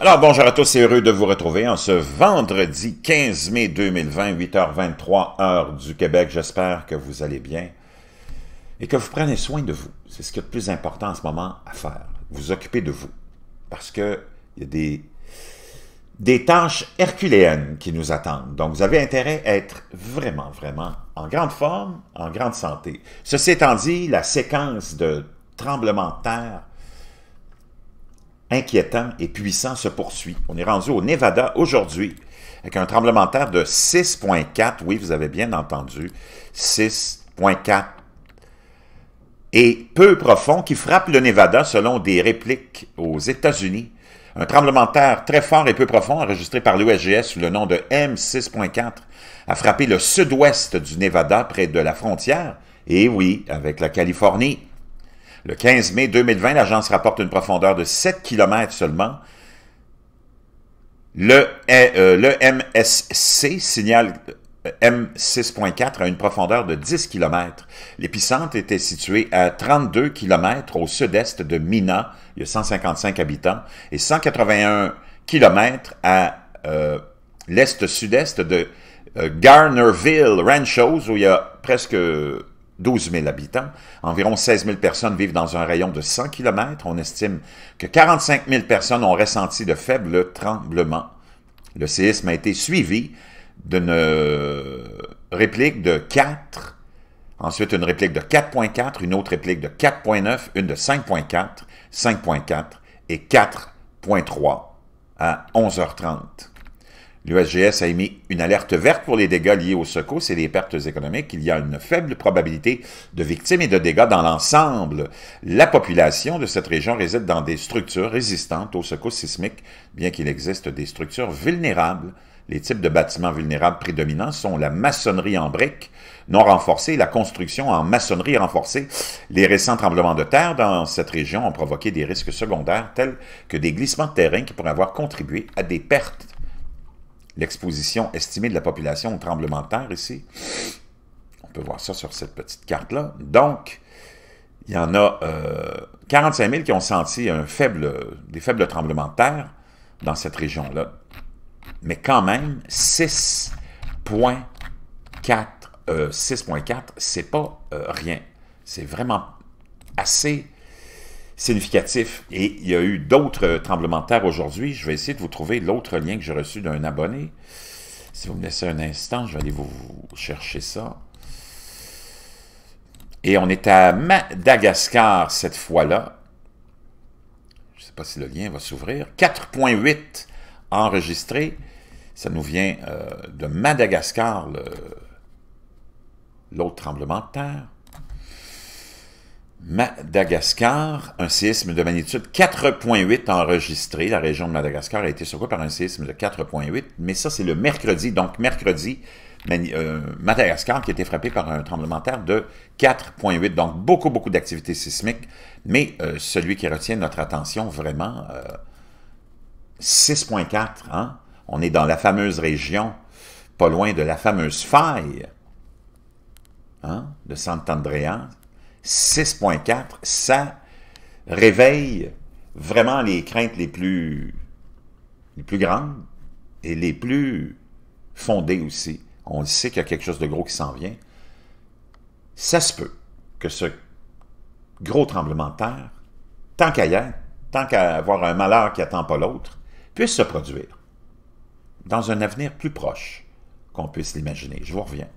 Alors bonjour à tous, et heureux de vous retrouver en ce vendredi 15 mai 2020, 8h23 heure du Québec. J'espère que vous allez bien et que vous prenez soin de vous. C'est ce qui est le plus important en ce moment à faire, vous occuper de vous. Parce que il y a des, des tâches herculéennes qui nous attendent. Donc vous avez intérêt à être vraiment, vraiment en grande forme, en grande santé. Ceci étant dit, la séquence de tremblements de terre inquiétant et puissant se poursuit. On est rendu au Nevada aujourd'hui avec un tremblement de terre de 6.4. Oui, vous avez bien entendu, 6.4. Et peu profond qui frappe le Nevada selon des répliques aux États-Unis. Un tremblement de terre très fort et peu profond enregistré par l'USGS sous le nom de M6.4 a frappé le sud-ouest du Nevada près de la frontière, et oui, avec la Californie. Le 15 mai 2020, l'agence rapporte une profondeur de 7 km seulement. Le, eh, euh, MSC signale euh, M6.4 à une profondeur de 10 km. L'épicentre était situé à 32 km au sud-est de Mina, il y a 155 habitants, et 181 km à euh, l'est-sud-est de Garnerville Ranchos, où il y a presque 12 000 habitants. Environ 16 000 personnes vivent dans un rayon de 100 km. On estime que 45 000 personnes ont ressenti de faibles tremblements. Le séisme a été suivi d'une réplique de 4, ensuite une réplique de 4.4, une autre réplique de 4.9, une de 5.4, 5.4 et 4.3 à 11h30. L'USGS a émis une alerte verte pour les dégâts liés aux secousses et les pertes économiques. Il y a une faible probabilité de victimes et de dégâts dans l'ensemble. La population de cette région réside dans des structures résistantes aux secousses sismiques, bien qu'il existe des structures vulnérables. Les types de bâtiments vulnérables prédominants sont la maçonnerie en briques non renforcée, la construction en maçonnerie renforcée. Les récents tremblements de terre dans cette région ont provoqué des risques secondaires tels que des glissements de terrain qui pourraient avoir contribué à des pertes l'exposition estimée de la population au tremblement de terre ici. On peut voir ça sur cette petite carte-là. Donc, il y en a 45 euh, 000 qui ont senti un faible, des faibles tremblements de terre dans cette région-là. Mais quand même, 6,4, 6,4, euh, c'est pas euh, rien. C'est vraiment assez significatif. Et il y a eu d'autres euh, tremblements de terre aujourd'hui. Je vais essayer de vous trouver l'autre lien que j'ai reçu d'un abonné. Si vous me laissez un instant, je vais aller vous, chercher ça. Et on est à Madagascar cette fois-là. Je ne sais pas si le lien va s'ouvrir. 4.8 enregistré. Ça nous vient euh, de Madagascar, l'autre tremblement de terre. Madagascar, un séisme de magnitude 4.8 enregistré. La région de Madagascar a été secouée par un séisme de 4.8, mais ça, c'est le mercredi. Donc, mercredi, euh, Madagascar qui a été frappé par un tremblement de terre de 4.8. Donc, beaucoup, beaucoup d'activités sismiques. Mais euh, celui qui retient notre attention vraiment, 6.4. Euh, hein. On est dans la fameuse région, pas loin de la fameuse faille hein, de Sant'Andrea, 6.4, ça réveille vraiment les craintes les plus, les plus grandes et les plus fondées aussi. On sait qu'il y a quelque chose de gros qui s'en vient. Ça se peut que ce gros tremblement de terre, tant qu'à y être, tant qu'à avoir un malheur qui n'attend pas l'autre, puisse se produire dans un avenir plus proche qu'on puisse l'imaginer. Je vous reviens.